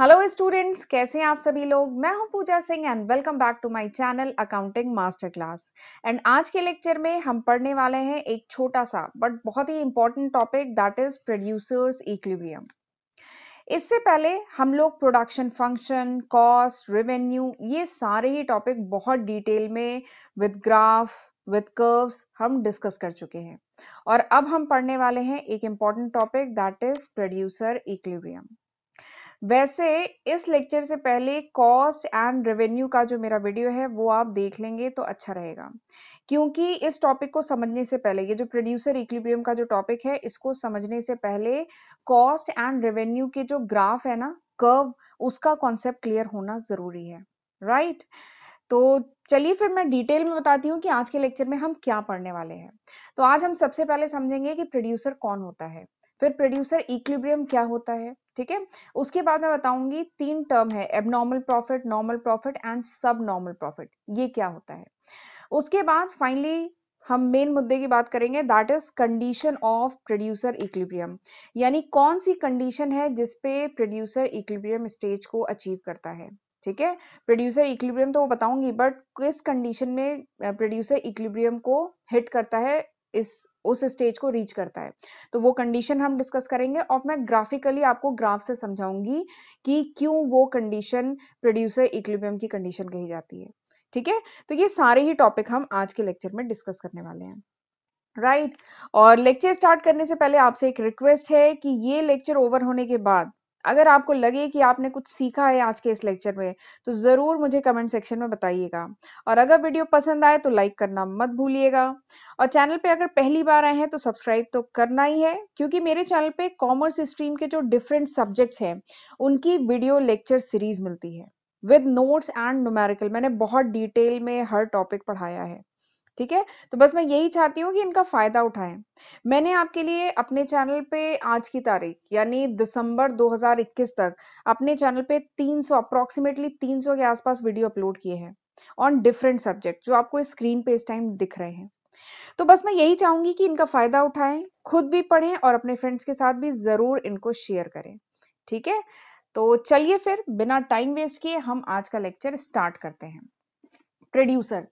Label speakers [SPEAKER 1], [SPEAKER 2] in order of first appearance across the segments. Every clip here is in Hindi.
[SPEAKER 1] हेलो स्टूडेंट्स कैसे हैं आप सभी लोग मैं हूं Pooja Singh and welcome back to my channel accounting master class and आज के लेक्चर में हम पढ़ने वाले हैं एक छोटा सा बट बहुत ही important topic that is producers equilibrium इससे पहले हम लोग प्रोडक्शन फंक्शन कॉस्ट रेवेन्यू ये सारे ही टॉपिक बहुत डिटेल में विद ग्राफ विद कर्व्स हम डिस्कस कर चुके हैं और अब हम पढ़ने वाले हैं एक important topic that is producer equilibrium वैसे इस लेक्चर से पहले कॉस्ट एंड रेवेन्यू का जो मेरा वीडियो है वो आप देख लेंगे तो अच्छा रहेगा क्योंकि इस टॉपिक को समझने से पहले ये जो प्रोड्यूसर इक्लिबियम का जो टॉपिक है इसको समझने से पहले कॉस्ट एंड रेवेन्यू के जो ग्राफ है ना कर्व उसका कॉन्सेप्ट क्लियर होना जरूरी है राइट तो चलिए फिर मैं डिटेल में बताती हूँ कि आज के लेक्चर में हम क्या पढ़ने वाले हैं तो आज हम सबसे पहले समझेंगे कि प्रोड्यूसर कौन होता है फिर प्रोड्यूसर इक्लिब्रियम क्या होता है ठीक है उसके बाद मैं बताऊंगी तीन टर्म है abnormal profit normal profit and subnormal profit ये क्या होता है उसके बाद फाइनली हम मेन मुद्दे की बात करेंगे that is condition of producer equilibrium यानी कौन सी कंडीशन है जिसपे प्रोड्यूसर इक्विलिब्रियम स्टेज को अचीव करता है ठीक है प्रोड्यूसर इक्विलिब्रियम तो वो बताऊंगी बट किस कंडीशन में प्रोड्यूसर इक्विलिब्रियम को हिट करता है इस उस स्टेज को रीच करता है तो वो कंडीशन हम डिस्कस करेंगे और मैं ग्राफिकली आपको ग्राफ से समझाऊंगी कि क्यों वो कंडीशन प्रोड्यूसर इक्लिबियम की कंडीशन कही जाती है ठीक है तो ये सारे ही टॉपिक हम आज के लेक्चर में डिस्कस करने वाले हैं राइट right? और लेक्चर स्टार्ट करने से पहले आपसे एक रिक्वेस्ट है कि ये लेक्चर ओवर होने के बाद अगर आपको लगे कि आपने कुछ सीखा है आज के इस लेक्चर में तो ज़रूर मुझे कमेंट सेक्शन में बताइएगा और अगर वीडियो पसंद आए तो लाइक करना मत भूलिएगा और चैनल पे अगर पहली बार आए हैं तो सब्सक्राइब तो करना ही है क्योंकि मेरे चैनल पे कॉमर्स स्ट्रीम के जो डिफरेंट सब्जेक्ट्स हैं उनकी वीडियो लेक्चर सीरीज मिलती है विद नोट्स एंड नोमेरिकल मैंने बहुत डिटेल में हर टॉपिक पढ़ाया है ठीक है तो बस मैं यही चाहती हूँ कि इनका फ़ायदा उठाएं मैंने आपके लिए अपने चैनल पे आज की तारीख यानी दिसंबर 2021 तक अपने चैनल पे 300 अप्रोक्सीमेटली तीन के आसपास वीडियो अपलोड किए हैं ऑन डिफरेंट सब्जेक्ट जो आपको स्क्रीन पे इस टाइम दिख रहे हैं तो बस मैं यही चाहूंगी कि इनका फ़ायदा उठाएं खुद भी पढ़ें और अपने फ्रेंड्स के साथ भी ज़रूर इनको शेयर करें ठीक है तो चलिए फिर बिना टाइम वेस्ट किए हम आज का लेक्चर स्टार्ट करते हैं प्रोड्यूसर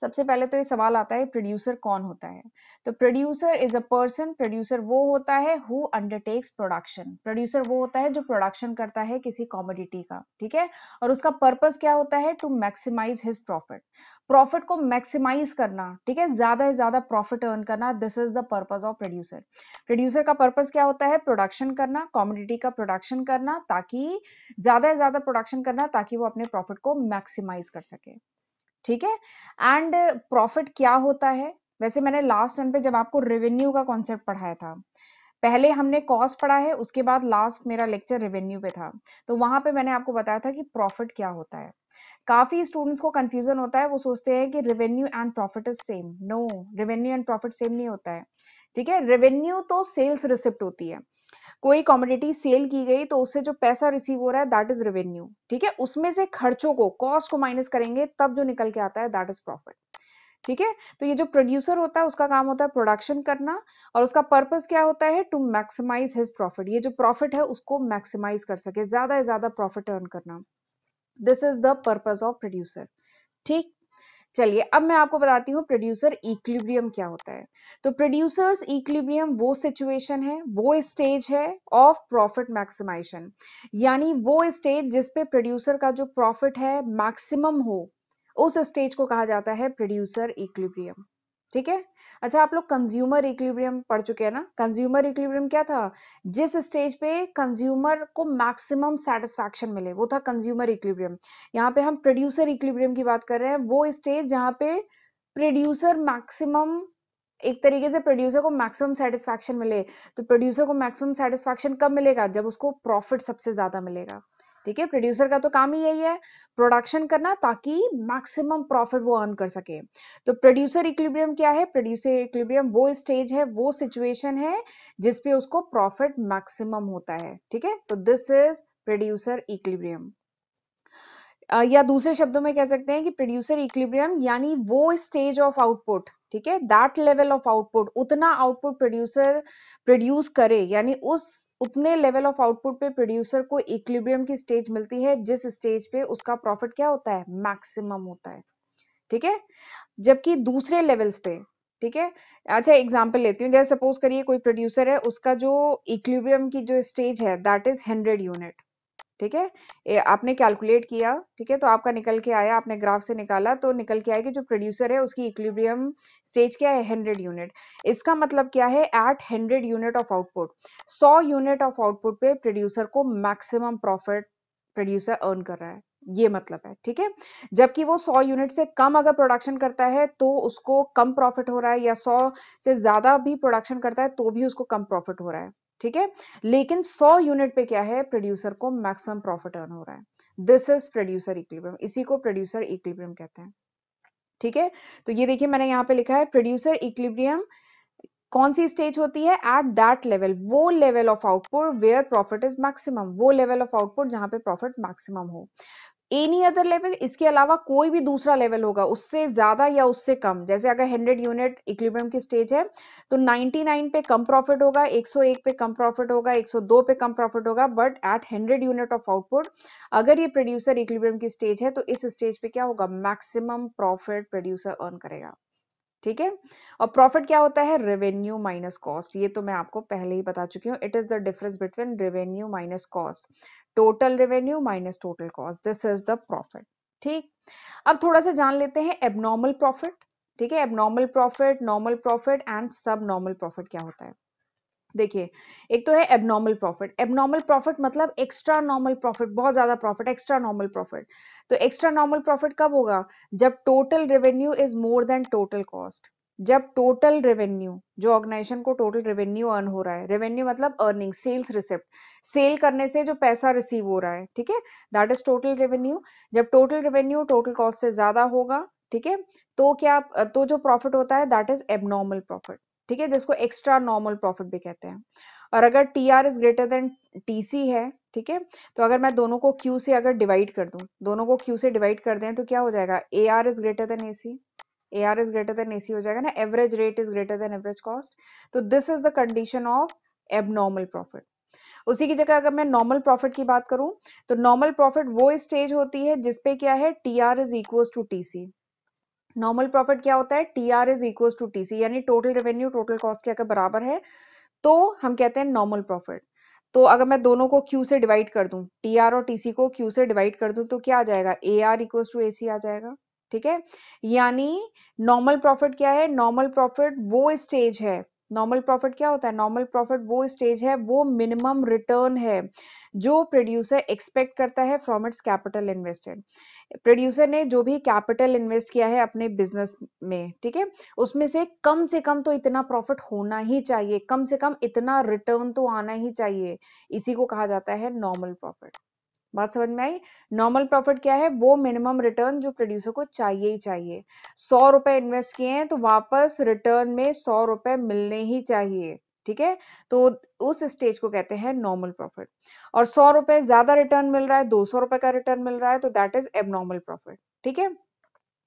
[SPEAKER 1] सबसे पहले तो ये सवाल आता है प्रोड्यूसर कौन होता है तो producer is a person producer वो होता है हु अंडरटेक्स प्रोडक्शन प्रोड्यूसर वो होता है जो प्रोडक्शन करता है किसी कॉमोडिटी का ठीक है और उसका पर्पस क्या होता है to maximise his profit profit को मैक्सिमाइज करना ठीक है ज्यादा से ज्यादा प्रॉफिट अर्न करना this is the purpose of producer producer का पर्पज क्या होता है प्रोडक्शन करना कॉमोडिटी का प्रोडक्शन करना ताकि ज्यादा से ज्यादा प्रोडक्शन करना ताकि वो अपने प्रॉफिट को मैक्सिमाइज कर सके ठीक है एंड प्रॉफिट क्या होता है वैसे मैंने लास्ट टाइम पे जब आपको रेवेन्यू का कॉन्सेप्ट पढ़ाया था पहले हमने कॉस्ट पढ़ा है उसके बाद लास्ट मेरा लेक्चर रेवेन्यू पे था तो वहां पे मैंने आपको बताया था कि प्रॉफिट क्या होता है काफी स्टूडेंट्स को कंफ्यूजन होता है वो सोचते हैं कि revenue and profit is same no revenue and profit same नहीं होता है ठीक है रेवेन्यू तो सेल्स रिसिप्ट होती है कोई कॉमोडिटी सेल की गई तो उससे जो पैसा रिसीव हो रहा है दैट इज रेवेन्यू ठीक है उसमें से खर्चों को कॉस्ट को माइनस करेंगे तब जो निकल के आता है दैट इज प्रॉफिट ठीक है तो ये जो प्रोड्यूसर होता है उसका काम होता है प्रोडक्शन करना और उसका पर्पस क्या होता है टू मैक्सिमाइज हिज प्रॉफिट ये जो प्रॉफिट है उसको मैक्सिमाइज कर सके ज्यादा से ज्यादा प्रॉफिट अर्न करना this is the purpose of producer ठीक चलिए अब मैं आपको बताती हूँ प्रोड्यूसर इक्विब्रियम क्या होता है तो प्रोड्यूसर्स इक्विब्रियम वो सिचुएशन है वो स्टेज है ऑफ प्रॉफिट मैक्सिमाइजेशन यानी वो स्टेज जिसपे प्रोड्यूसर का जो प्रॉफिट है मैक्सिमम हो उस स्टेज को कहा जाता है प्रोड्यूसर इक्विब्रियम ठीक है अच्छा आप लोग कंज्यूमर इक्विब्रियम पढ़ चुके हैं ना कंज्यूमर इक्विब्रियम क्या था जिस स्टेज पे कंज्यूमर को मैक्सिमम सेटिस्फेक्शन मिले वो था कंज्यूमर इक्विब्रियम यहाँ पे हम प्रोड्यूसर इक्विब्रियम की बात कर रहे हैं वो स्टेज जहाँ पे प्रोड्यूसर मैक्सिमम एक तरीके से प्रोड्यूसर को मैक्सिमम सेटिस्फेक्शन मिले तो प्रोड्यूसर को मैक्सिमम सेटिस्फेक्शन कब मिलेगा जब उसको प्रॉफिट सबसे ज्यादा मिलेगा ठीक है प्रोड्यूसर का तो काम ही यही है प्रोडक्शन करना ताकि मैक्सिमम प्रॉफिट वो अर्न कर सके तो प्रोड्यूसर इक्विब्रियम क्या है प्रोड्यूसर इक्विब्रियम वो स्टेज है वो सिचुएशन है जिसपे उसको प्रॉफिट मैक्सिमम होता है ठीक है तो दिस इज प्रोड्यूसर इक्विब्रियम या दूसरे शब्दों में कह सकते हैं कि प्रोड्यूसर इक्विब्रियम यानी वो स्टेज ऑफ आउटपुट ठीक है दैट लेवल ऑफ आउटपुट उतना आउटपुट प्रोड्यूसर प्रोड्यूस करे यानी उस उतने लेवल ऑफ आउटपुट पे प्रोड्यूसर को इक्विलिब्रियम की स्टेज मिलती है जिस स्टेज पे उसका प्रॉफिट क्या होता है मैक्सिमम होता है ठीक है जबकि दूसरे लेवल्स पे ठीक है अच्छा एग्जाम्पल लेती हूँ जैसे सपोज करिए कोई प्रोड्यूसर है उसका जो इक्विलिब्रियम की जो स्टेज है दैट इज हंड्रेड यूनिट ठीक है आपने कैलकुलेट किया ठीक है तो आपका निकल के आया आपने ग्राफ से निकाला तो निकल के आया कि जो प्रोड्यूसर है उसकी इक्विलिब्रियम स्टेज क्या है हंड्रेड यूनिट इसका मतलब क्या है at hundred unit of output सौ यूनिट ऑफ आउटपुट पे प्रोड्यूसर को मैक्सिमम प्रॉफिट प्रोड्यूसर अर्न कर रहा है ये मतलब है ठीक है जबकि वो 100 यूनिट से कम अगर प्रोडक्शन करता है तो उसको कम प्रॉफिट हो रहा है या 100 से ज्यादा भी प्रोडक्शन करता है तो भी उसको कम प्रॉफिट हो रहा है ठीक है लेकिन 100 यूनिट पे क्या है प्रोड्यूसर को मैक्सिमम प्रॉफिट अर्न हो रहा है दिस इज प्रोड्यूसर इक्विबियम इसी को प्रोड्यूसर इक्विबियम कहते हैं ठीक है तो ये देखिए मैंने यहाँ पे लिखा है प्रोड्यूसर इक्विब्रियम कौन सी स्टेज होती है एट दैट लेवल वो level of output where profit is maximum वो लेवल ऑफ आउटपुट जहां पे प्रॉफिट मैक्सिमम हो एनी अदर लेवल इसके अलावा कोई भी दूसरा लेवल होगा उससे ज्यादा या उससे कम जैसे अगर 100 यूनिट इक्विबियम की स्टेज है तो 99 पे कम प्रॉफिट होगा 101 पे कम प्रॉफिट होगा 102 पे कम प्रॉफिट होगा but at 100 unit of output अगर ये प्रोड्यूसर इक्विबियम की स्टेज है तो इस स्टेज पे क्या होगा मैक्सिमम प्रॉफिट प्रोड्यूसर अर्न करेगा ठीक है और प्रॉफिट क्या होता है रेवेन्यू माइनस कॉस्ट ये तो मैं आपको पहले ही बता चुकी हूँ it is the difference between revenue minus cost total revenue minus total cost this is the profit ठीक अब थोड़ा सा जान लेते हैं एबनॉर्मल प्रॉफिट ठीक है abnormal profit normal profit and subnormal profit क्या होता है देखिए एक तो है एबनॉर्मल प्रॉफिट एबनॉर्मल प्रॉफिट मतलब एक्स्ट्रा नॉर्मल प्रॉफिट बहुत ज्यादा प्रॉफिट एक्स्ट्रा नॉर्मल प्रॉफिट तो एक्स्ट्रा नॉर्मल प्रॉफिट कब होगा जब total revenue is more than total cost जब टोटल रेवेन्यू जो ऑर्गेनाइजेशन को टोटल रेवेन्यू अर्न हो रहा है रेवेन्यू मतलब अर्निंग सेल्स रिसिप्ट सेल करने से जो पैसा रिसीव हो रहा है ठीक है दैट इज टोटल रेवेन्यू जब टोटल रेवेन्यू टोटल कॉस्ट से ज्यादा होगा ठीक है तो क्या तो जो प्रॉफिट होता है दैट इज एबनॉर्मल प्रॉफिट ठीक है जिसको एक्स्ट्रा नॉर्मल प्रॉफिट भी कहते हैं और अगर T R is greater than T C है ठीक है तो अगर मैं दोनों को क्यू से अगर डिवाइड कर दूं दोनों को क्यू से डिवाइड कर दें तो क्या हो जाएगा A R is greater than A C A R is greater than A C हो जाएगा ना average rate is greater than average cost तो this is the condition of abnormal profit उसी की जगह अगर मैं नॉर्मल प्रॉफिट की बात करूं तो नॉर्मल प्रॉफिट वो स्टेज होती है जिसपे क्या है T R is equal to T C normal profit क्या होता है T R is equal to T C यानी टोटल रेवेन्यू टोटल कॉस्ट के अगर बराबर है तो हम कहते हैं नॉर्मल प्रॉफिट तो अगर मैं दोनों को क्यू से डिवाइड कर दूं टी आर और टीसी को क्यू से डिवाइड कर दूं तो क्या आ जाएगा A R equal to A C आ जाएगा ठीक है यानी नॉर्मल प्रॉफिट क्या है नॉर्मल प्रॉफिट वो स्टेज है नॉर्मल प्रॉफिट क्या होता है नॉर्मल प्रॉफिट वो स्टेज है वो मिनिमम रिटर्न है जो प्रोड्यूसर एक्सपेक्ट करता है from its capital invested producer ने जो भी कैपिटल इन्वेस्ट किया है अपने बिजनेस में ठीक है उसमें से कम से कम तो इतना प्रॉफिट होना ही चाहिए कम से कम इतना रिटर्न तो आना ही चाहिए इसी को कहा जाता है नॉर्मल प्रॉफिट बात समझ में आई नॉर्मल प्रॉफिट क्या है वो मिनिमम रिटर्न जो प्रोड्यूसर को चाहिए ही चाहिए सौ रुपए इन्वेस्ट किए हैं तो वापस रिटर्न में सौ रुपए मिलने ही चाहिए ठीक है तो उस स्टेज को कहते हैं नॉर्मल प्रॉफिट और सौ रुपए ज्यादा रिटर्न मिल रहा है दो सौ रुपए का रिटर्न मिल रहा है तो दैट इज एबनॉर्मल प्रॉफिट ठीक है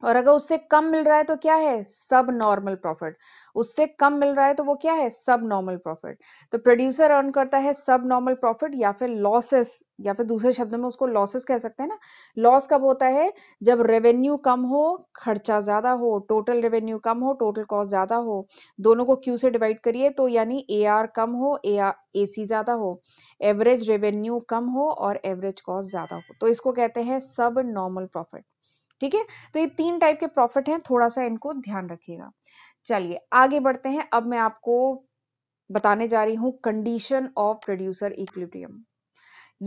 [SPEAKER 1] और अगर उससे कम मिल रहा है तो क्या है सब नॉर्मल प्रॉफिट उससे कम मिल रहा है तो वो क्या है सब नॉर्मल प्रॉफिट तो प्रोड्यूसर अर्न करता है सब नॉर्मल प्रॉफिट या फिर लॉसेस या फिर दूसरे शब्द में उसको लॉसेस कह सकते हैं ना लॉस कब होता है जब रेवेन्यू कम हो खर्चा ज्यादा हो टोटल रेवेन्यू कम हो टोटल कॉस्ट ज्यादा हो दोनों को क्यू से डिवाइड करिए तो यानी ए आर कम हो ए ए सी ज्यादा हो एवरेज रेवेन्यू कम हो और एवरेज कॉस्ट ज्यादा हो तो इसको कहते हैं सब नॉर्मल प्रॉफिट ठीक है तो ये तीन टाइप के प्रॉफिट हैं थोड़ा सा इनको ध्यान रखिएगा चलिए आगे बढ़ते हैं अब मैं आपको बताने जा रही हूं कंडीशन ऑफ प्रोड्यूसर इक्विलिब्रियम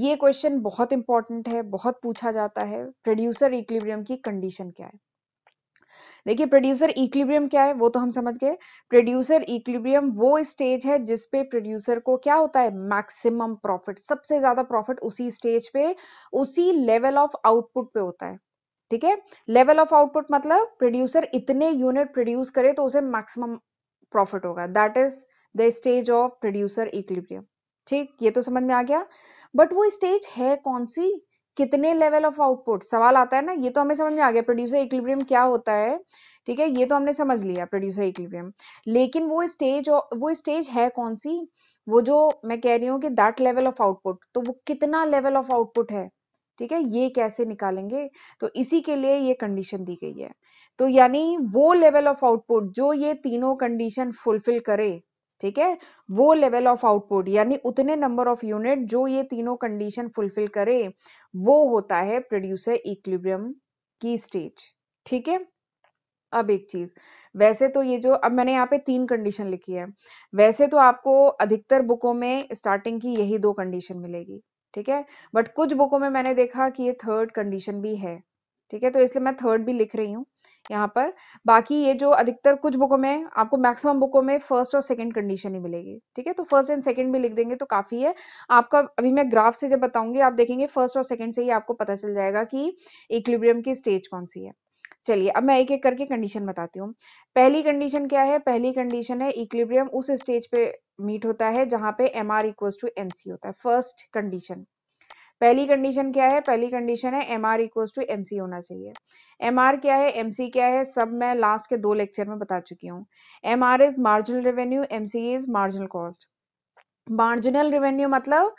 [SPEAKER 1] ये क्वेश्चन बहुत इंपॉर्टेंट है बहुत पूछा जाता है प्रोड्यूसर इक्विलिब्रियम की कंडीशन क्या है देखिए प्रोड्यूसर इक्विलिब्रियम क्या है वो तो हम समझ गए प्रोड्यूसर इक्विलिब्रियम वो स्टेज है जिसपे प्रोड्यूसर को क्या होता है मैक्सिमम प्रॉफिट सबसे ज्यादा प्रॉफिट उसी स्टेज पे उसी लेवल ऑफ आउटपुट पे होता है ठीक है लेवल ऑफ आउटपुट मतलब प्रोड्यूसर इतने यूनिट प्रोड्यूस करे तो उसे मैक्सिमम प्रॉफिट होगा that is the stage of producer equilibrium ठीक ये तो समझ में आ गया बट वो स्टेज है कौन सी कितने लेवल ऑफ आउटपुट सवाल आता है ना ये तो हमें समझ में आ गया प्रोड्यूसर इक्विलिब्रियम क्या होता है ठीक है ये तो हमने समझ लिया प्रोड्यूसर इक्विलिब्रियम लेकिन वो स्टेज वो स्टेज है कौन सी वो जो मैं कह रही हूँ कि दैट लेवल ऑफ आउटपुट तो वो कितना लेवल ऑफ आउटपुट है ठीक है ये कैसे निकालेंगे तो इसी के लिए ये कंडीशन दी गई है तो यानी वो लेवल ऑफ आउटपुट जो ये तीनों कंडीशन फुलफिल करे ठीक है वो लेवल ऑफ आउटपुट यानी उतने नंबर ऑफ यूनिट जो ये तीनों कंडीशन फुलफिल करे वो होता है प्रोड्यूसर इक्विलिब्रियम की स्टेज ठीक है अब एक चीज वैसे तो ये जो अब मैंने यहाँ पे तीन कंडीशन लिखी है वैसे तो आपको अधिकतर बुकों में स्टार्टिंग की यही दो कंडीशन मिलेगी ठीक है बट कुछ बुकों में मैंने देखा कि ये थर्ड कंडीशन भी है ठीक है तो इसलिए मैं थर्ड भी लिख रही हूँ यहाँ पर बाकी ये जो अधिकतर कुछ बुकों में आपको मैक्सिमम बुकों में फर्स्ट और सेकंड कंडीशन ही मिलेगी ठीक है तो फर्स्ट एंड सेकंड भी लिख देंगे तो काफी है आपका अभी मैं ग्राफ से जब बताऊंगी आप देखेंगे फर्स्ट और सेकंड से ही आपको पता चल जाएगा कि इक्विब्रियम की स्टेज कौन सी है चलिए अब मैं एक एक करके कंडीशन बताती हूँ पहली कंडीशन क्या है पहली कंडीशन है इक्लिब्रियम उस स्टेज पे मीट होता है जहां पे M R equal to N C होता है फर्स्ट कंडीशन पहली कंडीशन क्या है पहली कंडीशन है M R equal to M C होना चाहिए एम आर क्या है एम सी क्या है सब मैं लास्ट के दो लेक्चर में बता चुकी हूँ M R is marginal revenue M C is marginal cost marginal revenue मतलब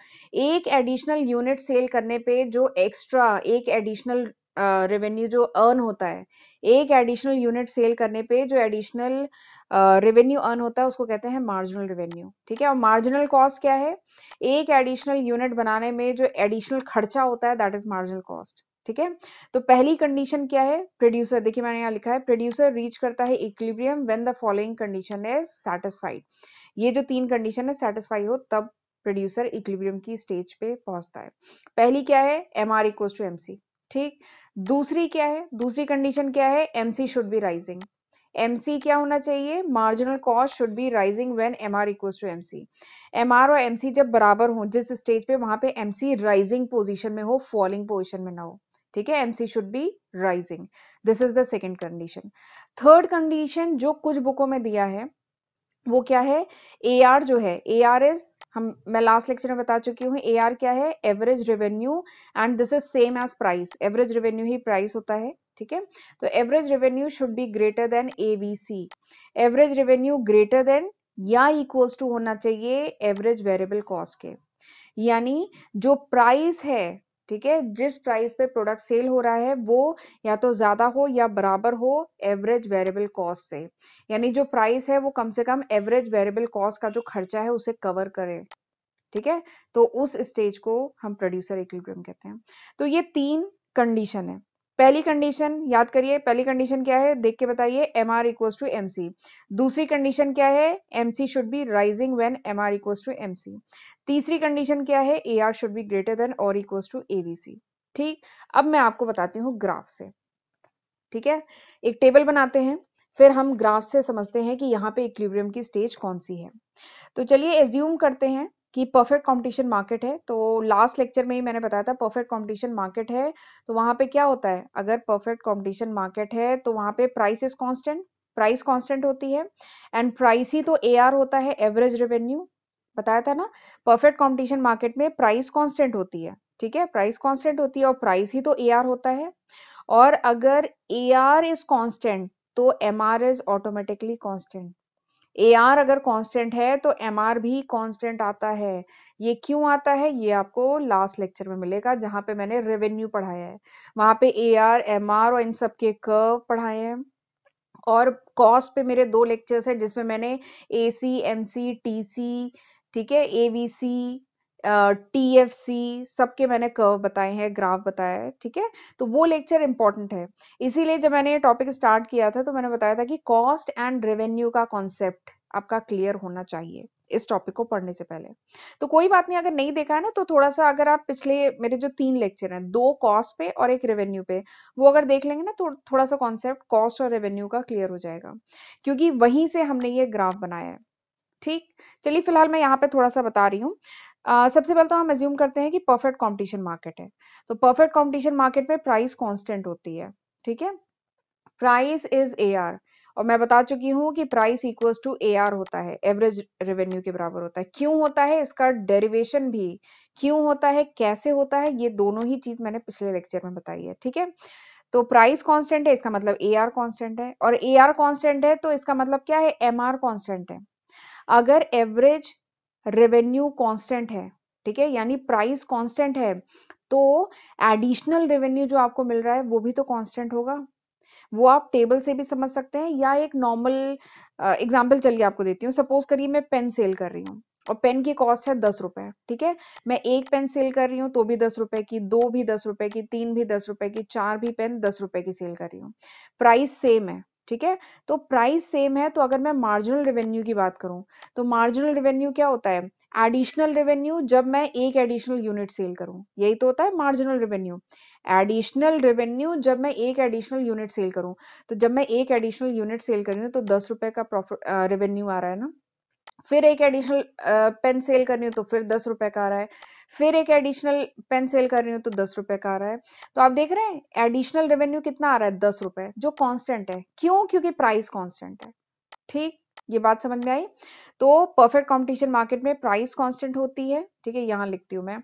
[SPEAKER 1] एक एडिशनल यूनिट सेल करने पे जो एक्स्ट्रा एक एडिशनल रेवेन्यू जो अर्न होता है एक एडिशनल यूनिट सेल करने पे जो एडिशनल रेवेन्यू अर्न होता है उसको कहते हैं मार्जिनल रेवेन्यू ठीक है और मार्जिनल कॉस्ट क्या है एक एडिशनल यूनिट बनाने में जो एडिशनल खर्चा होता है दैट इज मार्जिनल कॉस्ट ठीक है तो पहली कंडीशन क्या है प्रोड्यूसर देखिए मैंने यहाँ लिखा है प्रोड्यूसर रीच करता है equilibrium when the following condition is satisfied ये जो तीन कंडीशन है सेटिस्फाई हो तब प्रोड्यूसर इक्विलिब्रियम की स्टेज पे पहुंचता है पहली क्या है M R equal to M C ठीक दूसरी क्या है दूसरी कंडीशन क्या है MC should be rising MC क्या होना चाहिए marginal cost should be rising when MR equals to MC MR और एमसी जब बराबर हो जिस स्टेज पे वहां पे एमसी राइजिंग पोजीशन में हो फॉलिंग पोजीशन में ना हो ठीक है MC should be rising this is the second condition third condition जो कुछ बुकों में दिया है वो क्या है ए आर जो है ए आर इज हम मैं लास्ट लेक्चर में बता चुकी हूँ ए क्या है average revenue and this is same as price average revenue ही प्राइस होता है ठीक है तो average revenue should be greater than AVC average revenue greater than या इक्वल्स टू होना चाहिए एवरेज वेरिएबल कॉस्ट के यानी जो प्राइस है ठीक है जिस प्राइस पे प्रोडक्ट सेल हो रहा है वो या तो ज़्यादा हो या बराबर हो एवरेज वेरिएबल कॉस्ट से यानी जो प्राइस है वो कम से कम एवरेज वेरिएबल कॉस्ट का जो खर्चा है उसे कवर करे ठीक है तो उस स्टेज को हम प्रोड्यूसर इक्विलिब्रियम कहते हैं तो ये तीन कंडीशन है पहली कंडीशन याद करिए पहली कंडीशन क्या है देख के बताइए M R equals to M C दूसरी कंडीशन क्या है M C should be rising when M R equals to M C तीसरी कंडीशन क्या है A R should be greater than और equals to A B C ठीक अब मैं आपको बताती हूँ ग्राफ से ठीक है एक टेबल बनाते हैं फिर हम ग्राफ से समझते हैं कि यहाँ पे इक्लिब्रियम की स्टेज कौन सी है तो चलिए एज्यूम करते हैं कि परफेक्ट कंपटीशन मार्केट है तो लास्ट लेक्चर में ही मैंने बताया था परफेक्ट कंपटीशन मार्केट है तो वहां पे क्या होता है अगर परफेक्ट कंपटीशन मार्केट है तो वहां पे price is constant price constant होती है एंड प्राइस ही तो ए होता है एवरेज रेवेन्यू बताया था ना परफेक्ट कॉम्पिटिशन मार्केट में प्राइस कॉन्स्टेंट होती है ठीक है प्राइस कॉन्स्टेंट होती है और प्राइस ही तो ए होता है और अगर ए आर इज कॉन्स्टेंट तो M R is automatically constant A R अगर कांस्टेंट है तो एम आर भी कांस्टेंट आता है ये क्यों आता है ये आपको लास्ट लेक्चर में मिलेगा जहां पे मैंने रेवेन्यू पढ़ाया है वहां पे ए आर एम आर और इन सब के कर्व पढ़ाए हैं और कॉस्ट पे मेरे दो लेक्चर्स हैं जिसमें मैंने ए C M C T C ठीक है A V C T F C सबके मैंने कर्व बताए हैं ग्राफ बताया है ठीक है तो वो लेक्चर इंपॉर्टेंट है इसीलिए जब मैंने ये टॉपिक स्टार्ट किया था तो मैंने बताया था कि कॉस्ट एंड रेवेन्यू का कॉन्सेप्ट आपका क्लियर होना चाहिए इस टॉपिक को पढ़ने से पहले तो कोई बात नहीं अगर नहीं देखा है ना तो थोड़ा सा अगर आप पिछले मेरे जो तीन लेक्चर हैं दो कॉस्ट पे और एक रेवेन्यू पे वो अगर देख लेंगे ना तो थोड़ा सा कॉन्सेप्ट कॉस्ट और रेवेन्यू का क्लियर हो जाएगा क्योंकि वहीं से हमने ये ग्राफ बनाया है ठीक चलिए फिलहाल मैं यहाँ पे थोड़ा सा बता रही हूँ सबसे पहले तो हम एज्यूम करते हैं कि परफेक्ट कंपटीशन मार्केट है तो परफेक्ट कंपटीशन मार्केट में प्राइस कांस्टेंट होती है ठीक है प्राइस इज ए आर और मैं बता चुकी हूँ कि price equals to A R होता है एवरेज रेवेन्यू के बराबर होता है क्यों होता है इसका डेरिवेशन भी क्यों होता है कैसे होता है ये दोनों ही चीज मैंने पिछले लेक्चर में बताई है ठीक है तो प्राइस कांस्टेंट है इसका मतलब ए आर कॉन्स्टेंट है और ए आर कॉन्स्टेंट है तो इसका मतलब क्या है एम आर कांस्टेंट है अगर एवरेज रेवेन्यू कांस्टेंट है ठीक है यानी प्राइस कांस्टेंट है तो एडिशनल रेवेन्यू जो आपको मिल रहा है वो भी तो कांस्टेंट होगा वो आप टेबल से भी समझ सकते हैं या एक नॉर्मल एग्जाम्पल चलिए आपको देती हूँ सपोज करिए मैं पेन सेल कर रही हूँ और पेन की कॉस्ट है दस रुपए ठीक है मैं एक पेन सेल कर रही हूँ तो भी दस रुपए की दो भी दस रुपए की तीन भी दस रुपए की चार भी पेन दस रुपए की सेल कर रही हूँ प्राइस सेम है ठीक है तो प्राइस सेम है तो अगर मैं मार्जिनल रेवेन्यू की बात करूं तो मार्जिनल रेवेन्यू क्या होता है एडिशनल रेवेन्यू जब मैं एक एडिशनल यूनिट सेल करूं यही तो होता है मार्जिनल रेवेन्यू एडिशनल रेवेन्यू जब मैं एक एडिशनल यूनिट सेल करूं तो जब मैं एक एडिशनल यूनिट सेल करूँ तो दस रुपए का प्रॉफिट रेवेन्यू आ रहा है ना फिर एक एडिशनल पेन सेल करनी हो तो फिर दस रुपए का आ रहा है फिर एक एडिशनल पेन सेल कर रही तो दस रुपए का आ रहा है तो आप देख रहे हैं एडिशनल रेवेन्यू कितना आ रहा है दस रुपए जो कांस्टेंट है क्यों क्योंकि प्राइस कांस्टेंट है ठीक ये बात समझ में आई तो परफेक्ट कंपटीशन मार्केट में प्राइस कॉन्स्टेंट होती है ठीक है यहाँ लिखती हूँ मैं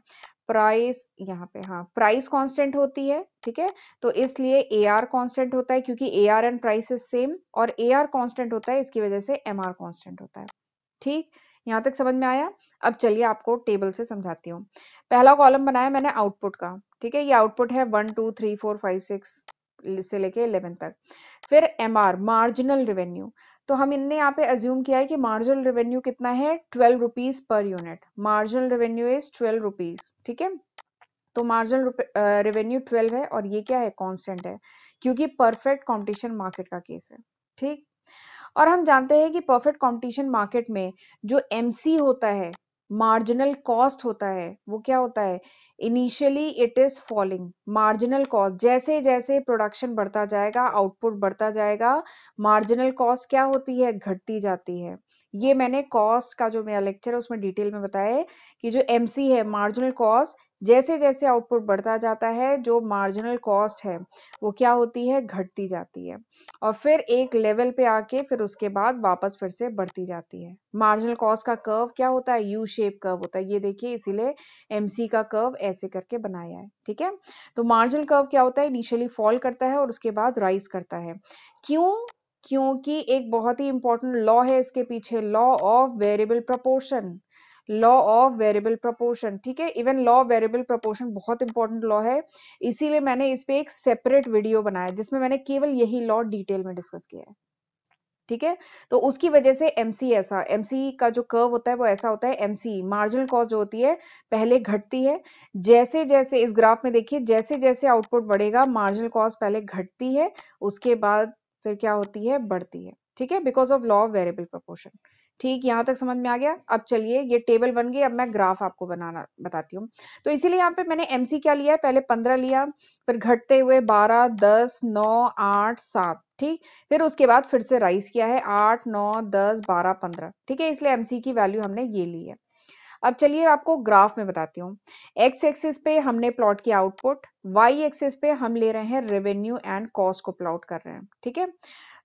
[SPEAKER 1] प्राइस यहाँ पे हाँ प्राइस कांस्टेंट होती है ठीक है तो इसलिए ए आर कॉन्स्टेंट होता है क्योंकि A R and price is same और ए आर कॉन्स्टेंट होता है इसकी वजह से एम आर कॉन्स्टेंट होता है ठीक यहाँ तक समझ में आया अब चलिए आपको टेबल से समझाती हूँ पहला कॉलम बनाया मैंने आउटपुट का ठीक है ये आउटपुट है one two three four five six से लेके इलेवन तक फिर एम आर मार्जिनल रेवेन्यू तो हम इनने यहाँ पे एज्यूम किया है कि मार्जिनल रेवेन्यू कितना है twelve rupees per unit marginal revenue is twelve rupees ठीक है तो मार्जिनल रेवेन्यू ट्वेल्व है और ये क्या है कॉन्स्टेंट है क्योंकि परफेक्ट कॉम्पिटिशन मार्केट का केस है ठीक और हम जानते हैं कि परफेक्ट कंपटीशन मार्केट में जो एमसी होता है मार्जिनल कॉस्ट होता है वो क्या होता है initially it is falling marginal cost जैसे जैसे प्रोडक्शन बढ़ता जाएगा आउटपुट बढ़ता जाएगा मार्जिनल कॉस्ट क्या होती है घटती जाती है ये मैंने कॉस्ट का जो मेरा लेक्चर है उसमें डिटेल में बताया कि जो एमसी है मार्जिनल कॉस्ट जैसे जैसे आउटपुट बढ़ता जाता है जो मार्जिनल कॉस्ट है वो क्या होती है घटती जाती है और फिर एक लेवल पे आके फिर उसके बाद वापस फिर से बढ़ती जाती है मार्जिनल कॉस्ट का कर्व क्या होता है यू शेप कर्व होता है ये देखिए इसीलिए एमसी का कर्व ऐसे करके बनाया है ठीक है तो मार्जिनल कर्व क्या होता है इनिशियली फॉल करता है और उसके बाद राइज करता है क्यों क्योंकि एक बहुत ही इंपॉर्टेंट लॉ है इसके पीछे law of variable proportion law of variable proportion ठीक है even law of variable proportion बहुत इंपॉर्टेंट लॉ है इसीलिए मैंने इस पर एक सेपरेट वीडियो बनाया जिसमें मैंने केवल यही लॉ डिटेल में डिस्कस किया है ठीक है तो उसकी वजह से एमसी ऐसा एमसी का जो कर्व होता है वो ऐसा होता है एमसी मार्जिनल कॉस्ट जो होती है पहले घटती है जैसे जैसे इस ग्राफ में देखिए जैसे जैसे आउटपुट बढ़ेगा मार्जिनल कॉस्ट पहले घटती है उसके बाद फिर क्या होती है बढ़ती है ठीक है because of law of variable proportion ठीक यहाँ तक समझ में आ गया अब चलिए ये टेबल बन गई अब मैं ग्राफ आपको बनाना बताती हूँ तो इसीलिए यहाँ पे मैंने सी क्या लिया है पहले पंद्रह लिया फिर घटते हुए बारह दस नौ आठ सात ठीक फिर उसके बाद फिर से राइस किया है आठ नौ दस बारह पंद्रह ठीक है इसलिए एमसी की वैल्यू हमने ये ली है अब चलिए आपको ग्राफ में बताती हूँ एक्स एक्सिस पे हमने प्लॉट किया आउटपुट वाई एक्सिस पे हम ले रहे हैं रेवेन्यू एंड कॉस्ट को प्लॉट कर रहे हैं ठीक है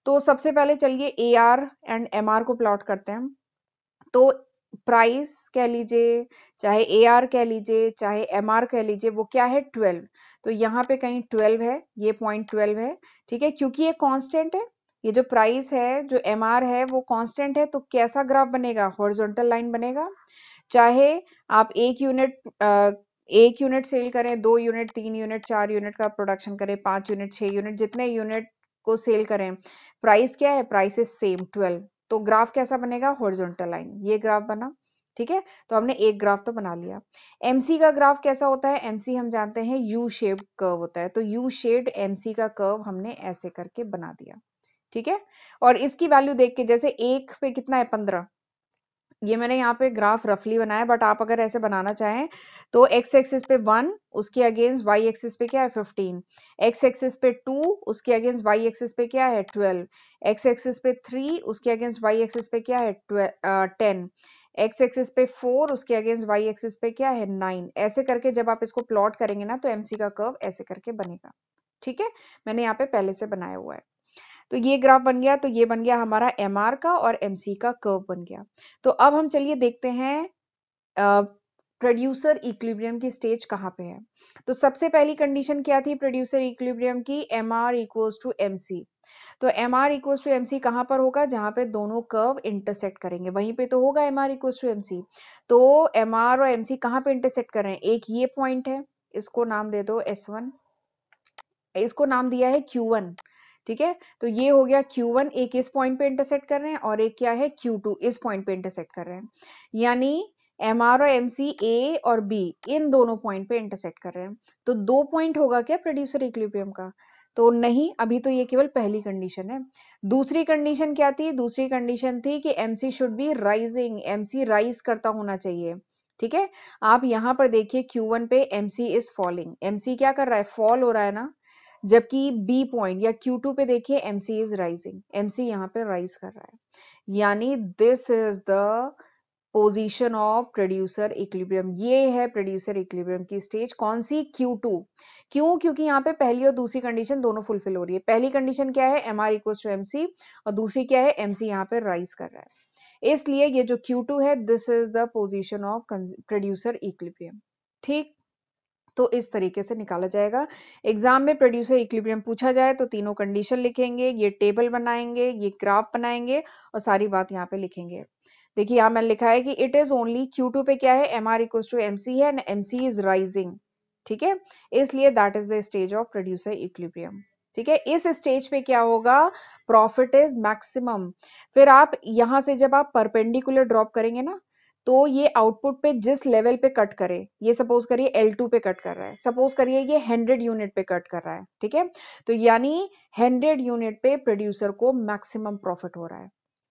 [SPEAKER 1] तो सबसे पहले चलिए A R and M R को प्लॉट करते हैं तो प्राइस कह लीजिए चाहे ए आर कह लीजिए चाहे एम आर कह लीजिए वो क्या है ट्वेल्व तो यहाँ पे कहीं ट्वेल्व है ये पॉइंट ट्वेल्व है ठीक है क्योंकि ये कॉन्स्टेंट है ये जो प्राइस है जो एम आर है वो कॉन्स्टेंट है तो कैसा ग्राफ बनेगा हॉरिजॉन्टल लाइन बनेगा चाहे आप एक यूनिट एक यूनिट सेल करें दो यूनिट तीन यूनिट चार यूनिट का प्रोडक्शन करें पांच यूनिट छह यूनिट जितने यूनिट को सेल करें प्राइस क्या है प्राइस इज सेम ट्वेल्व तो ग्राफ कैसा बनेगा हॉरिजॉन्टल लाइन ये ग्राफ बना ठीक है तो हमने एक ग्राफ तो बना लिया एमसी का ग्राफ कैसा होता है एमसी हम जानते हैं यू शेप कर्व होता है तो यू शेड एमसी का कर्व हमने ऐसे करके बना दिया ठीक है और इसकी वैल्यू देख के जैसे एक पे कितना है पंद्रह ये मैंने यहाँ पे ग्राफ रफली बनाया बट आप अगर ऐसे बनाना चाहें तो एक्स एक्सिस पे वन उसके अगेंस्ट वाई एक्सिस पे क्या है फिफ्टीन एक्स एक्सिस पे टू उसके अगेंस्ट वाई एक्सिस पे क्या है ट्वेल्व एक्स एक्सिस पे थ्री उसके अगेंस्ट वाई एक्सिस पे क्या है टेन एक्स एक्सिस पे फोर उसके अगेंस्ट वाई एक्सिस पे क्या है नाइन ऐसे करके जब आप इसको प्लॉट करेंगे ना तो एमसी का कर्व ऐसे करके बनेगा ठीक है मैंने यहाँ पे पहले से बनाया हुआ है तो ये ग्राफ बन गया तो ये बन गया हमारा एम का और एम का कर्व बन गया तो अब हम चलिए देखते हैं प्रोड्यूसर इक्विलिब्रियम की स्टेज कहाँ पे है तो सबसे पहली कंडीशन क्या थी प्रोड्यूसर इक्विलिब्रियम की M R equals to M C तो M R equals to M C कहाँ पर होगा जहाँ पे दोनों कर्व इंटरसेक्ट करेंगे वहीं पे तो होगा M R equals to M C तो एम आर और एम सी कहाँ पे इंटरसेक्ट कर रहे हैं एक ये पॉइंट है इसको नाम दे दो एस वन इसको नाम दिया है क्यू वन ठीक है तो ये हो गया Q1 एक इस पॉइंट पे इंटरसेक्ट कर रहे हैं और एक क्या है Q2 इस पॉइंट पे इंटरसेक्ट कर रहे हैं यानी एम आर और एम सी ए और बी इन दोनों पॉइंट पे इंटरसेक्ट कर रहे हैं तो दो पॉइंट होगा क्या प्रोड्यूसर इक्विलिब्रियम का तो नहीं अभी तो ये केवल पहली कंडीशन है दूसरी कंडीशन क्या थी दूसरी कंडीशन थी कि M C should be rising M C rise करता होना चाहिए ठीक है आप यहाँ पर देखिए Q1 पे M C is falling M C क्या कर रहा है फॉल हो रहा है ना जबकि बी पॉइंट या क्यू टू पे देखिए MC is rising M C यहाँ पे राइज कर रहा है यानी this is the position of producer equilibrium ये है प्रोड्यूसर इक्लिब्रियम की स्टेज कौन सी क्यू टू क्यों क्योंकि यहाँ पे पहली और दूसरी कंडीशन दोनों फुलफिल हो रही है पहली कंडीशन क्या है M R equal to M C और दूसरी क्या है एम सी यहाँ पे राइज कर रहा है इसलिए ये जो क्यू टू है this is the position of producer equilibrium ठीक तो इस तरीके से निकाला जाएगा एग्जाम में प्रोड्यूसर इक्विलिब्रियम पूछा जाए तो तीनों कंडीशन लिखेंगे ये टेबल बनाएंगे ये ग्राफ बनाएंगे और सारी बात यहाँ पे लिखेंगे देखिए यहाँ मैंने लिखा है कि it is only Q two पे क्या है M R equal to M C है and M C is rising ठीक है इसलिए that is the stage of producer equilibrium ठीक है इस स्टेज पे क्या होगा प्रॉफिट इज मैक्सिमम फिर आप यहां से जब आप परपेंडिकुलर ड्रॉप करेंगे ना तो ये आउटपुट पे जिस लेवल पे कट करे ये सपोज करिए L2 पे कट कर रहा है सपोज करिए ये 100 यूनिट पे कट कर रहा है ठीक है तो यानी 100 यूनिट पे प्रोड्यूसर को मैक्सिमम प्रॉफिट हो रहा है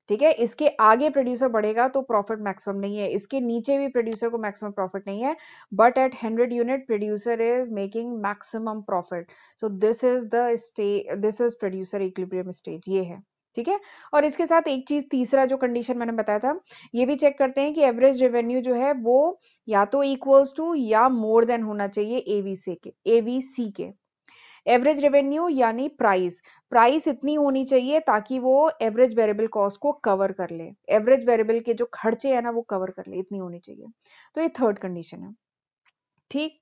[SPEAKER 1] ठीक है इसके आगे प्रोड्यूसर बढ़ेगा तो प्रॉफिट मैक्सिमम नहीं है इसके नीचे भी प्रोड्यूसर को मैक्सिमम प्रॉफिट नहीं है but at hundred unit producer is making maximum profit so this is the stage this is producer equilibrium stage ये है ठीक है और इसके साथ एक चीज तीसरा जो कंडीशन मैंने बताया था ये भी चेक करते हैं कि एवरेज रेवेन्यू जो है वो या तो इक्वल्स टू या मोर देन होना चाहिए एवीसी के एवीसी के एवरेज रेवेन्यू यानी प्राइस प्राइस इतनी होनी चाहिए ताकि वो एवरेज वेरिएबल कॉस्ट को कवर कर ले एवरेज वेरिएबल के जो खर्चे है ना वो कवर कर ले इतनी होनी चाहिए तो ये थर्ड कंडीशन है ठीक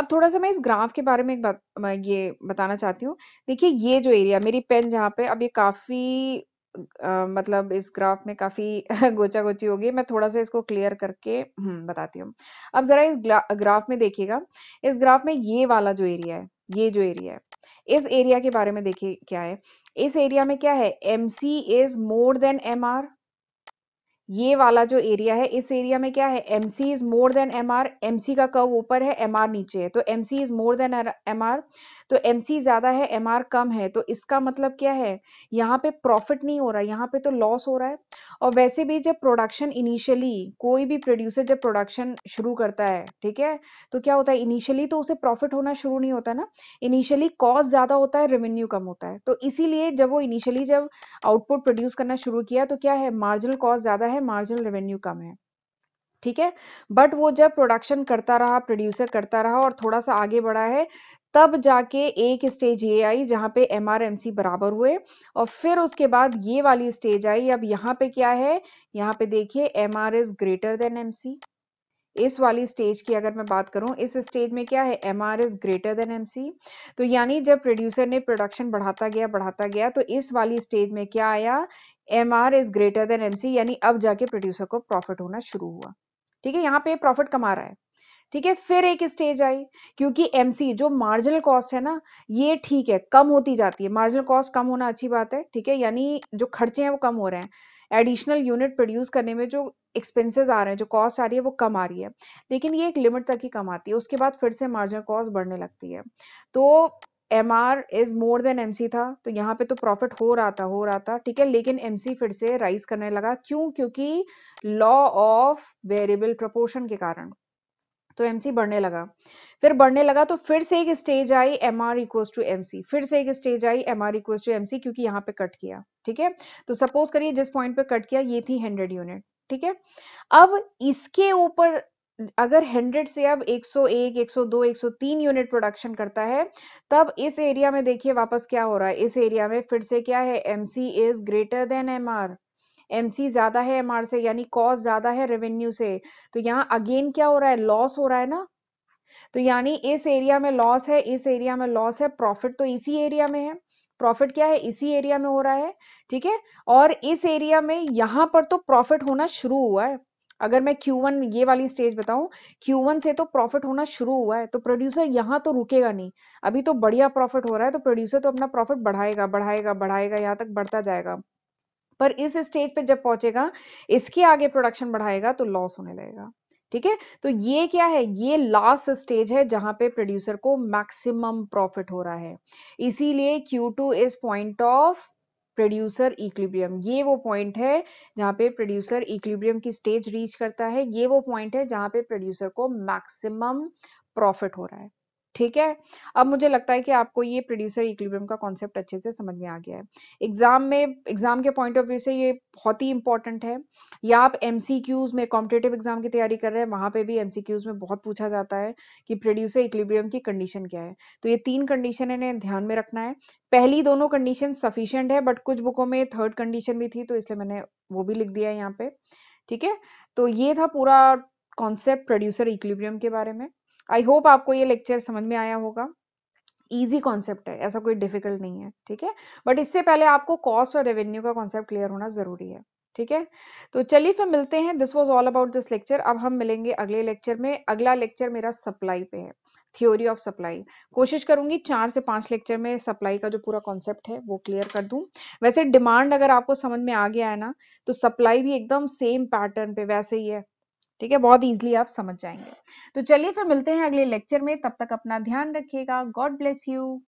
[SPEAKER 1] अब थोड़ा सा मैं इस ग्राफ के बारे में एक बात ये बताना चाहती हूँ देखिए ये जो एरिया मेरी पेन जहाँ पे अब ये काफ़ी मतलब इस ग्राफ में काफ़ी गोचा गोची होगी मैं थोड़ा सा इसको क्लियर करके हम्म, बताती हूँ अब ज़रा इस ग्राफ में देखिएगा इस ग्राफ में ये वाला जो एरिया है ये जो एरिया है इस एरिया के बारे में देखिए क्या है इस एरिया में क्या है M C is more than M R ये वाला जो एरिया है इस एरिया में क्या है M C is more than M R M C का कर्व ऊपर है एम आर नीचे है तो M C is more than M R तो एम सी ज्यादा है एम आर कम है तो इसका मतलब क्या है यहाँ पे प्रॉफिट नहीं हो रहा है यहाँ पे तो लॉस हो रहा है और वैसे भी जब प्रोडक्शन इनिशियली कोई भी प्रोड्यूसर जब प्रोडक्शन शुरू करता है ठीक है तो क्या होता है इनिशियली तो उसे प्रॉफिट होना शुरू नहीं होता ना इनिशियली कॉस्ट ज्यादा होता है रेवेन्यू कम होता है तो इसीलिए जब वो इनिशियली जब आउटपुट प्रोड्यूस करना शुरू किया तो क्या है मार्जिनल कॉस्ट ज्यादा है है मार्जिनल रेवेन्यू कम है ठीक है बट वो जब प्रोडक्शन करता रहा प्रोड्यूसर करता रहा और थोड़ा सा आगे बढ़ा है तब जाके एक स्टेज ये आई जहां पे एम आर एम सी बराबर हुए और फिर उसके बाद ये वाली स्टेज आई अब यहाँ पे क्या है यहाँ पे देखिए M R is greater than M C इस वाली स्टेज की अगर मैं बात करूं इस स्टेज में क्या है M R is greater than M C तो यानी जब प्रोड्यूसर ने प्रोडक्शन बढ़ाता गया बढ़ाता गया तो इस वाली स्टेज में क्या आया M R is greater than M C यानी अब जाके प्रोड्यूसर को प्रॉफिट होना शुरू हुआ ठीक है यहाँ पे प्रॉफिट कमा रहा है ठीक है फिर एक स्टेज आई क्योंकि एमसी जो मार्जिनल कॉस्ट है ना ये ठीक है कम होती जाती है मार्जिनल कॉस्ट कम होना अच्छी बात है ठीक है यानी जो खर्चे हैं वो कम हो रहे हैं एडिशनल यूनिट प्रोड्यूस करने में जो एक्सपेंसेस आ रहे हैं जो कॉस्ट आ रही है वो कम आ रही है लेकिन ये एक लिमिट तक ही कम आती है उसके बाद फिर से मार्जिनल कॉस्ट बढ़ने लगती है तो M R is more than M C था तो यहाँ पे तो प्रॉफिट हो रहा था हो रहा था ठीक है लेकिन एम सी फिर से राइज करने लगा क्यों क्योंकि लॉ ऑफ वेरिएबल प्रपोर्शन के कारण तो एमसी बढ़ने लगा फिर बढ़ने लगा तो फिर से एक स्टेज आई M R equals to M C फिर से एक स्टेज आई M R equals to M C क्योंकि यहाँ पे कट किया ठीक है तो सपोज करिए जिस पॉइंट पे कट किया ये थी हंड्रेड यूनिट ठीक है अब इसके ऊपर अगर 100 से अब 101, 102, 103 यूनिट प्रोडक्शन करता है तब इस एरिया में देखिए वापस क्या हो रहा है इस एरिया में फिर से क्या है M C is greater than M M ज्यादा है एम से यानी कॉस्ट ज्यादा है रेवेन्यू से तो यहाँ अगेन क्या हो रहा है लॉस हो रहा है ना तो यानी इस एरिया में लॉस है इस एरिया में लॉस है प्रॉफिट तो इसी एरिया में है प्रॉफिट क्या है इसी एरिया में हो रहा है ठीक है और इस एरिया में यहाँ पर तो प्रॉफिट होना शुरू हुआ है अगर मैं Q1 ये वाली स्टेज बताऊं Q1 से तो प्रॉफिट होना शुरू हुआ है तो प्रोड्यूसर यहाँ तो रुकेगा नहीं अभी तो बढ़िया प्रॉफिट हो रहा है तो प्रोड्यूसर तो अपना प्रॉफिट बढ़ाएगा बढ़ाएगा बढ़ाएगा यहाँ तक बढ़ता जाएगा पर इस स्टेज पे जब पहुंचेगा इसके आगे प्रोडक्शन बढ़ाएगा तो लॉस होने लगेगा ठीक है तो ये क्या है ये लास्ट स्टेज है जहां पे प्रोड्यूसर को मैक्सिमम प्रॉफिट हो रहा है इसीलिए Q2 two is point of producer equilibrium ये वो पॉइंट है जहां पे प्रोड्यूसर इक्लिब्रियम की स्टेज रीच करता है ये वो पॉइंट है जहां पे प्रोड्यूसर को मैक्सिमम प्रॉफिट हो रहा है ठीक है अब मुझे लगता है कि आपको ये प्रोड्यूसर इक्विलिब्रियम का कॉन्सेप्ट अच्छे से समझ में आ गया है एग्जाम में एग्जाम के पॉइंट ऑफ व्यू से ये बहुत ही इंपॉर्टेंट है या आप एम में कॉम्पिटेटिव एग्जाम की तैयारी कर रहे हैं वहां पे भी एम में बहुत पूछा जाता है कि प्रोड्यूसर इक्विलिब्रियम की कंडीशन क्या है तो ये तीन कंडीशन इन्हें ध्यान में रखना है पहली दोनों कंडीशन सफिशियंट है बट कुछ बुकों में थर्ड कंडीशन भी थी तो इसलिए मैंने वो भी लिख दिया है यहाँ पे ठीक है तो ये था पूरा कॉन्सेप्ट प्रोड्यूसर इक्विलिब्रियम के बारे में आई होप आपको ये लेक्चर समझ में आया होगा इजी कॉन्सेप्ट है ऐसा कोई डिफिकल्ट नहीं है ठीक है बट इससे पहले आपको कॉस्ट और रेवेन्यू का कॉन्सेप्ट क्लियर होना जरूरी है ठीक है तो चलिए फिर मिलते हैं this was all about this lecture अब हम मिलेंगे अगले लेक्चर में अगला लेक्चर मेरा सप्लाई पे है थ्योरी ऑफ सप्लाई कोशिश करूंगी चार से पांच लेक्चर में सप्लाई का जो पूरा कॉन्सेप्ट है वो क्लियर कर दूं वैसे डिमांड अगर आपको समझ में आ गया है ना तो सप्लाई भी एकदम सेम पैटर्न पे वैसे ही है ठीक है बहुत ईजिली आप समझ जाएंगे तो चलिए फिर मिलते हैं अगले लेक्चर में तब तक अपना ध्यान रखिएगा गॉड ब्लेस यू